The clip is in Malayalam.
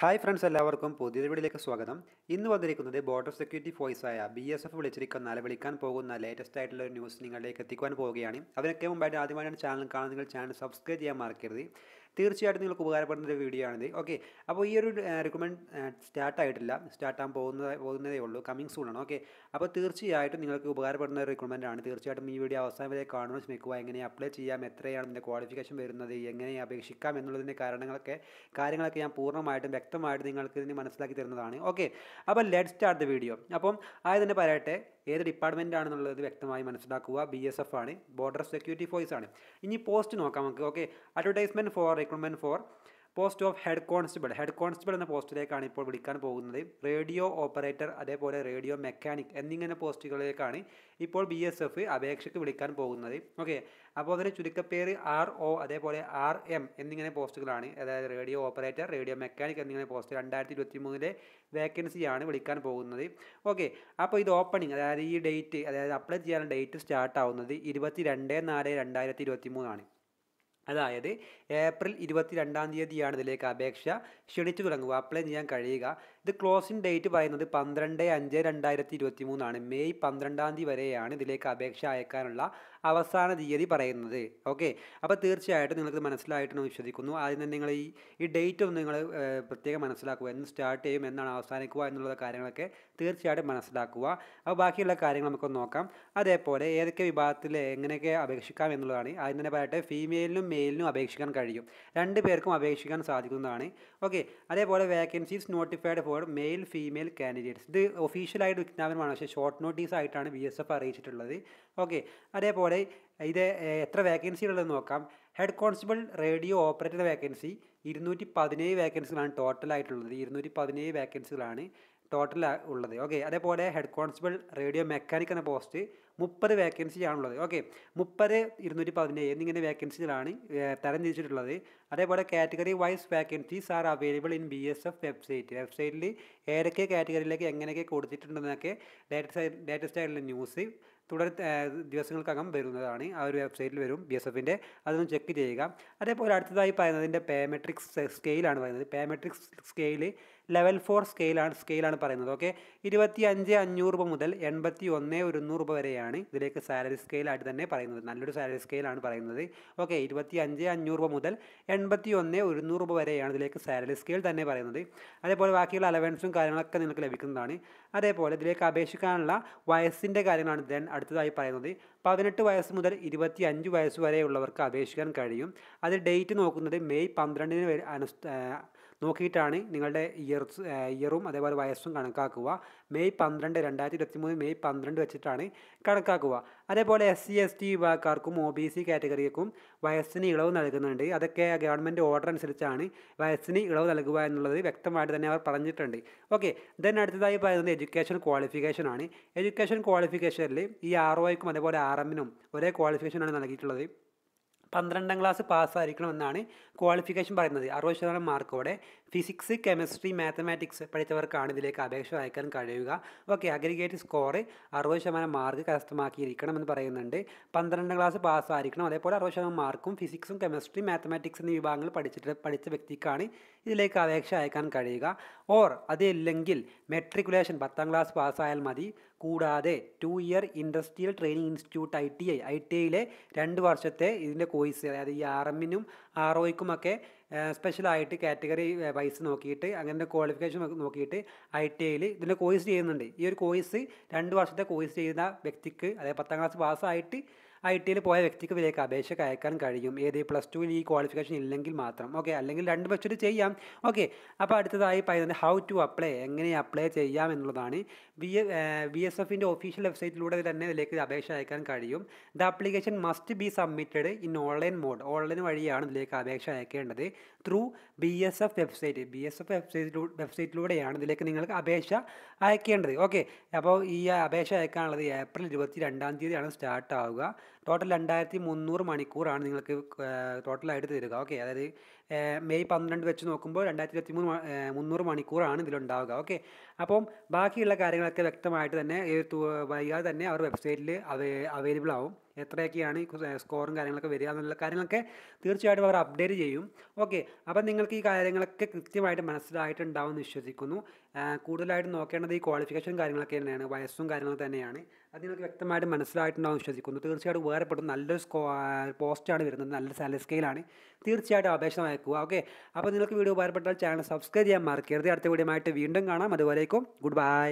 ഹായ് ഫ്രണ്ട്സ് എല്ലാവർക്കും പുതിയ വീഡിയോയിലേക്ക് സ്വാഗതം ഇന്ന് വന്നിരിക്കുന്നത് ബോർഡർ സെക്യൂരിറ്റി ഫോഴ്സായ ബി എസ് എഫ് വിളിച്ചിരിക്കുന്ന വിളിക്കാൻ പോകുന്ന ലേറ്റസ്റ്റ് ആയിട്ടുള്ള ഒരു ന്യൂസ് നിങ്ങളിലേക്ക് എത്തിക്കുവാൻ പോവുകയാണ് അതിനൊക്കെ മുമ്പായിട്ട് ആദ്യമായിട്ടാണ് ചാനൽ കാണുന്ന നിങ്ങൾ ചാനൽ സബ്സ്ക്രൈബ് ചെയ്യാൻ മറക്കരുത് തീർച്ചയായിട്ടും നിങ്ങൾക്ക് ഉപകാരപ്പെടുന്ന ഒരു വീഡിയോ ആണിത് ഓക്കെ അപ്പോൾ ഈ ഒരു റെക്കമെൻഡ് സ്റ്റാർട്ട് ആയിട്ടില്ല സ്റ്റാർട്ട് ആകാൻ പോകുന്നത് പോകുന്നതേ ഉള്ളൂ കമ്മിങ് ആണ് ഓക്കെ അപ്പോൾ തീർച്ചയായിട്ടും നിങ്ങൾക്ക് ഉപകാരപ്പെടുന്ന ഒരു റിക്രൂട്ട്മെൻ്റ് ആണ് തീർച്ചയായിട്ടും ഈ വീഡിയോ അവസാനം വരെ കാണുവാൻ ശ്രമിക്കുക എങ്ങനെ അപ്ലൈ ചെയ്യാം എത്രയാണ് ഇതിൻ്റെ ക്വാളിഫിക്കേഷൻ വരുന്നത് എങ്ങനെ അപേക്ഷിക്കാം എന്നുള്ളതിൻ്റെ കാരണങ്ങളൊക്കെ കാര്യങ്ങളൊക്കെ ഞാൻ പൂർണ്ണമായിട്ടും വ്യക്തമായിട്ട് നിങ്ങൾക്ക് ഇതിന് മനസ്സിലാക്കി തരുന്നതാണ് ഓക്കെ അപ്പോൾ ലെറ്റ് സ്റ്റാർട്ട് ദ വീഡിയോ അപ്പം ആദ്യം തന്നെ പറയട്ടെ ഏത് ആണെന്നുള്ളത് വ്യക്തമായി മനസ്സിലാക്കുക ബി എസ് എഫ് ആണ് ബോർഡർ സെക്യൂരിറ്റി ഫോഴ്സ് ആണ് ഇനി പോസ്റ്റ് നോക്കാം നമുക്ക് okay advertisement for recruitment for post of head constable head constable എന്ന പോസ്റ്റിലേക്കാണ് ഇപ്പോൾ വിളിക്കാൻ പോകുന്നത് റേഡിയോ ഓപ്പറേറ്റർ അതേപോലെ റേഡിയോ മെക്കാനിക് എന്നിങ്ങനെ പോസ്റ്റുകളിലേക്കാണ് ഇപ്പോൾ ബി എസ് എഫ് അപേക്ഷയ്ക്ക് വിളിക്കാൻ പോകുന്നത് ഓക്കെ അപ്പോൾ അതിന് ചുരുക്കപ്പേര് ആർ ഒ അതേപോലെ ആർ എം എന്നിങ്ങനെ പോസ്റ്റുകളാണ് അതായത് റേഡിയോ ഓപ്പറേറ്റർ റേഡിയോ മെക്കാനിക് എന്നിങ്ങനെ പോസ്റ്റ് രണ്ടായിരത്തി ഇരുപത്തി മൂന്നിലെ വേക്കൻസിയാണ് വിളിക്കാൻ പോകുന്നത് ഓക്കെ അപ്പോൾ ഇത് ഓപ്പണിംഗ് അതായത് ഈ ഡേറ്റ് അതായത് അപ്ലൈ ചെയ്യാനുള്ള ഡേറ്റ് സ്റ്റാർട്ട് ആവുന്നത് ഇരുപത്തി രണ്ട് നാല് രണ്ടായിരത്തി ഇരുപത്തി മൂന്നാണ് അതായത് ഏപ്രിൽ ഇരുപത്തി രണ്ടാം തീയതിയാണ് ഇതിലേക്ക് അപേക്ഷ ക്ഷണിച്ചു തുടങ്ങുക അപ്ലൈ ചെയ്യാൻ കഴിയുക ഇത് ക്ലോസിംഗ് ഡേറ്റ് പറയുന്നത് പന്ത്രണ്ട് അഞ്ച് രണ്ടായിരത്തി ഇരുപത്തി മൂന്നാണ് മെയ് പന്ത്രണ്ടാം തീയതി വരെയാണ് ഇതിലേക്ക് അപേക്ഷ അയക്കാനുള്ള അവസാന തീയതി പറയുന്നത് ഓക്കെ അപ്പോൾ തീർച്ചയായിട്ടും നിങ്ങൾക്ക് ഞാൻ വിശ്വസിക്കുന്നു ആദ്യം തന്നെ നിങ്ങൾ ഈ ഈ ഡേറ്റ് ഒന്ന് നിങ്ങൾ പ്രത്യേകം മനസ്സിലാക്കുക എന്ന് സ്റ്റാർട്ട് ചെയ്യും എന്നാണ് അവസാനിക്കുക എന്നുള്ള കാര്യങ്ങളൊക്കെ തീർച്ചയായിട്ടും മനസ്സിലാക്കുക അപ്പോൾ ബാക്കിയുള്ള കാര്യങ്ങൾ നമുക്കൊന്ന് നോക്കാം അതേപോലെ ഏതൊക്കെ വിഭാഗത്തിൽ എങ്ങനെയൊക്കെ അപേക്ഷിക്കാം എന്നുള്ളതാണ് ആദ്യം തന്നെ പറയട്ടെ ഫീമെയിലിനും മെയിലിനും അപേക്ഷിക്കാൻ കഴിയും രണ്ട് പേർക്കും അപേക്ഷിക്കാൻ സാധിക്കുന്നതാണ് ഓക്കെ അതേപോലെ vacancies notified for for male female candidates ഇത് ഒഫീഷ്യലായിട്ട് വിജ്ഞാപനമാണ് പക്ഷേ ഷോർട്ട് നോട്ടീസ് ആയിട്ടാണ് ബി എസ് എഫ് അറിയിച്ചിട്ടുള്ളത് ഓക്കെ അതേപോലെ ഇത് എത്ര വേക്കൻസികളുള്ളത് നോക്കാം head constable radio operator vacancy ഇരുന്നൂറ്റി പതിനേഴ് വേക്കൻസികളാണ് ടോട്ടലായിട്ടുള്ളത് ഇരുന്നൂറ്റി പതിനേഴ് വേക്കൻസികളാണ് ടോട്ടൽ ഉള്ളത് ഓക്കെ അതേപോലെ ഹെഡ് കോൺസ്റ്റബിൾ റേഡിയോ മെക്കാനിക് എന്ന പോസ്റ്റ് മുപ്പത് വേക്കൻസിയാണുള്ളത് ഓക്കെ മുപ്പത് ഇരുന്നൂറ്റി പതിനേഴ് എന്നിങ്ങനെ വേക്കൻസികളാണ് തരംതിരിച്ചിട്ടുള്ളത് അതേപോലെ category wise vacancies are available in B S F website വെബ്സൈറ്റിൽ ഏതൊക്കെ കാറ്റഗറിയിലേക്ക് എങ്ങനെയൊക്കെ കൊടുത്തിട്ടുണ്ടെന്നൊക്കെ ലേറ്റസ്റ്റ് ലേറ്റസ്റ്റ് ആയിട്ടുള്ള ന്യൂസ് തുടർ ദിവസങ്ങൾക്കകം വരുന്നതാണ് ആ ഒരു വെബ്സൈറ്റിൽ വരും ബി എസ് എഫിൻ്റെ അതൊന്ന് ചെക്ക് ചെയ്യുക അതേപോലെ അടുത്തതായി പറയുന്നതിൻ്റെ പേമെട്രിക്സ് സ്കെയിലാണ് പറയുന്നത് പേമെട്രിക്സ് സ്കെയിൽ ലെവൽ ഫോർ സ്കെയിലാണ് സ്കെയിലാണ് പറയുന്നത് ഓക്കെ ഇരുപത്തി അഞ്ച് അഞ്ഞൂറ് രൂപ മുതൽ എൺപത്തി ഒന്ന് ഒരുന്നൂറ് രൂപ വരെയാണ് ഇതിലേക്ക് സാലറി സ്കെയിലായിട്ട് തന്നെ പറയുന്നത് നല്ലൊരു സാലറി സ്കെയിലാണ് പറയുന്നത് ഓക്കെ ഇരുപത്തി അഞ്ച് അഞ്ഞൂറ് രൂപ മുതൽ എൺപത്തി ഒന്ന് ഒരുന്നൂറ് രൂപ വരെയാണ് ഇതിലേക്ക് സാലറി സ്കെയിൽ തന്നെ പറയുന്നത് അതേപോലെ ബാക്കിയുള്ള അലവൻസും കാര്യങ്ങളൊക്കെ നിങ്ങൾക്ക് ലഭിക്കുന്നതാണ് അതേപോലെ ഇതിലേക്ക് അപേക്ഷിക്കാനുള്ള വയസ്സിൻ്റെ കാര്യങ്ങളാണ് ദെൻ അടുത്തതായി പറയുന്നത് പതിനെട്ട് വയസ്സ് മുതൽ ഇരുപത്തി അഞ്ച് വയസ്സ് വരെയുള്ളവർക്ക് അപേക്ഷിക്കാൻ കഴിയും അത് ഡേറ്റ് നോക്കുന്നത് മെയ് പന്ത്രണ്ടിന് അനു നോക്കിയിട്ടാണ് നിങ്ങളുടെ ഇയർ ഇയറും അതേപോലെ വയസ്സും കണക്കാക്കുക മെയ് പന്ത്രണ്ട് രണ്ടായിരത്തി ഇരുപത്തി മൂന്ന് മെയ് പന്ത്രണ്ട് വെച്ചിട്ടാണ് കണക്കാക്കുക അതേപോലെ എസ് സി എസ് ടി വിഭാഗക്കാർക്കും ഒ ബി സി കാറ്റഗറിക്കും വയസ്സിന് ഇളവ് നൽകുന്നുണ്ട് അതൊക്കെ ഗവൺമെൻറ് ഓർഡർ അനുസരിച്ചാണ് വയസ്സിന് ഇളവ് നൽകുക എന്നുള്ളത് വ്യക്തമായിട്ട് തന്നെ അവർ പറഞ്ഞിട്ടുണ്ട് ഓക്കെ ദെൻ അടുത്തതായി പറയുന്നത് എഡ്യൂക്കേഷൻ ക്വാളിഫിക്കേഷൻ ആണ് എഡ്യൂക്കേഷൻ ക്വാളിഫിക്കേഷനിൽ ഈ ആർ ഒയ്ക്കും അതേപോലെ ആർ എമ്മിനും ഒരേ ക്വാളിഫിക്കേഷനാണ് നൽകിയിട്ടുള്ളത് പന്ത്രണ്ടാം ക്ലാസ് പാസ്സായിരിക്കണമെന്നാണ് ക്വാളിഫിക്കേഷൻ പറയുന്നത് അറുപത് ശതമാനം മാർക്കോടെ ഫിസിക്സ് കെമിസ്ട്രി മാത്തമാറ്റിക്സ് പഠിച്ചവർക്കാണ് ഇതിലേക്ക് അപേക്ഷ അയക്കാൻ കഴിയുക ഓക്കെ അഗ്രിഗേറ്റ് സ്കോർ അറുപത് ശതമാനം മാർക്ക് കരസ്ഥമാക്കിയിരിക്കണം എന്ന് പറയുന്നുണ്ട് പന്ത്രണ്ടാം ക്ലാസ് പാസ്സായിരിക്കണം അതേപോലെ അറുപത് ശതമാനം മാർക്കും ഫിസിക്സും കെമിസ്ട്രി മാത്തമാറ്റിക്സ് എന്നീ വിഭാഗങ്ങൾ പഠിച്ചിട്ട് പഠിച്ച വ്യക്തിക്കാണ് ഇതിലേക്ക് അപേക്ഷ അയക്കാൻ കഴിയുക ഓർ അതില്ലെങ്കിൽ മെട്രിക്കുലേഷൻ പത്താം ക്ലാസ് പാസ്സായാൽ മതി കൂടാതെ two year industrial training institute I T I I T ഐയിലെ രണ്ട് വർഷത്തെ ഇതിൻ്റെ കോഴ്സ് അതായത് ഈ ആർ എമ്മിനും ആർ ഒയ്ക്കുമൊക്കെ സ്പെഷ്യലായിട്ട് കാറ്റഗറി വൈസ് നോക്കിയിട്ട് അങ്ങനെ ക്വാളിഫിക്കേഷൻ നോക്കിയിട്ട് ഐ ടി ഐയിൽ ഇതിൻ്റെ കോഴ്സ് ചെയ്യുന്നുണ്ട് ഈ ഒരു കോഴ്സ് രണ്ട് വർഷത്തെ കോഴ്സ് ചെയ്യുന്ന വ്യക്തിക്ക് അതായത് പത്താം ക്ലാസ് പാസ്സായിട്ട് ഐ ടിയിൽ പോയ വ്യക്തിക്ക് ഇതിലേക്ക് അപേക്ഷ അയക്കാൻ കഴിയും ഏത് പ്ലസ് ടുവിൽ ഈ ക്വാളിഫിക്കേഷൻ ഇല്ലെങ്കിൽ മാത്രം ഓക്കെ അല്ലെങ്കിൽ രണ്ട് വെച്ചിട്ട് ചെയ്യാം ഓക്കെ അപ്പോൾ അടുത്തതായി പറയുന്നത് ഹൗ ടു അപ്ലൈ എങ്ങനെ അപ്ലൈ ചെയ്യാം എന്നുള്ളതാണ് വി വി എസ് എഫിൻ്റെ ഒഫീഷ്യൽ വെബ്സൈറ്റിലൂടെ തന്നെ ഇതിലേക്ക് അപേക്ഷ അയക്കാൻ കഴിയും the application must be submitted in online mode online വഴിയാണ് ഇതിലേക്ക് അപേക്ഷ അയക്കേണ്ടത് through B S F website B S F വെബ്സൈറ്റിലൂടെ വെബ്സൈറ്റിലൂടെയാണ് ഇതിലേക്ക് നിങ്ങൾക്ക് അപേക്ഷ അയക്കേണ്ടത് ഓക്കെ അപ്പോൾ ഈ അപേക്ഷ അയക്കാനുള്ളത് ഏപ്രിൽ ഇരുപത്തി രണ്ടാം തീയതിയാണ് സ്റ്റാർട്ട് ആവുക ടോട്ടൽ രണ്ടായിരത്തി മുന്നൂറ് മണിക്കൂറാണ് നിങ്ങൾക്ക് ടോട്ടലായിട്ട് തരിക ഓക്കെ അതായത് മെയ് പന്ത്രണ്ട് വെച്ച് നോക്കുമ്പോൾ രണ്ടായിരത്തി ഇരുപത്തി മൂന്ന് മുന്നൂറ് മണിക്കൂറാണ് ഇതിലുണ്ടാവുക ഓക്കെ അപ്പം ബാക്കിയുള്ള കാര്യങ്ങളൊക്കെ വ്യക്തമായിട്ട് തന്നെ വൈകാതെ തന്നെ അവർ വെബ്സൈറ്റിൽ അവൈലബിൾ ആവും എത്രയൊക്കെയാണ് ഈ സ്കോറും കാര്യങ്ങളൊക്കെ വരിക എന്നുള്ള കാര്യങ്ങളൊക്കെ തീർച്ചയായിട്ടും അവർ അപ്ഡേറ്റ് ചെയ്യും ഓക്കെ അപ്പം നിങ്ങൾക്ക് ഈ കാര്യങ്ങളൊക്കെ കൃത്യമായിട്ട് മനസ്സിലായിട്ടുണ്ടാവും വിശ്വസിക്കുന്നു കൂടുതലായിട്ടും നോക്കേണ്ടത് ഈ ക്വാളിഫിക്കേഷൻ കാര്യങ്ങളൊക്കെ തന്നെയാണ് വയസ്സും കാര്യങ്ങളും തന്നെയാണ് അത് നിങ്ങൾക്ക് വ്യക്തമായിട്ട് മനസ്സിലായിട്ടുണ്ടാവും വിശ്വസിക്കുന്നു തീർച്ചയായിട്ടും ഉപകാരപ്പെടും നല്ലൊരു സ്കോ പോസ്റ്റാണ് വരുന്നത് നല്ല സാലറി സ്കെയിലാണ് തീർച്ചയായിട്ടും അപേക്ഷ അയക്കുക ഓക്കെ അപ്പോൾ നിങ്ങൾക്ക് വീഡിയോ ഉപകാരപ്പെട്ടാൽ ചാനൽ സബ്സ്ക്രൈബ് ചെയ്യാൻ മറക്കരുത് അടുത്ത വീഡിയോ ആയിട്ട് വീണ്ടും കാണാം അതുവരേക്കും ഗുഡ് ബൈ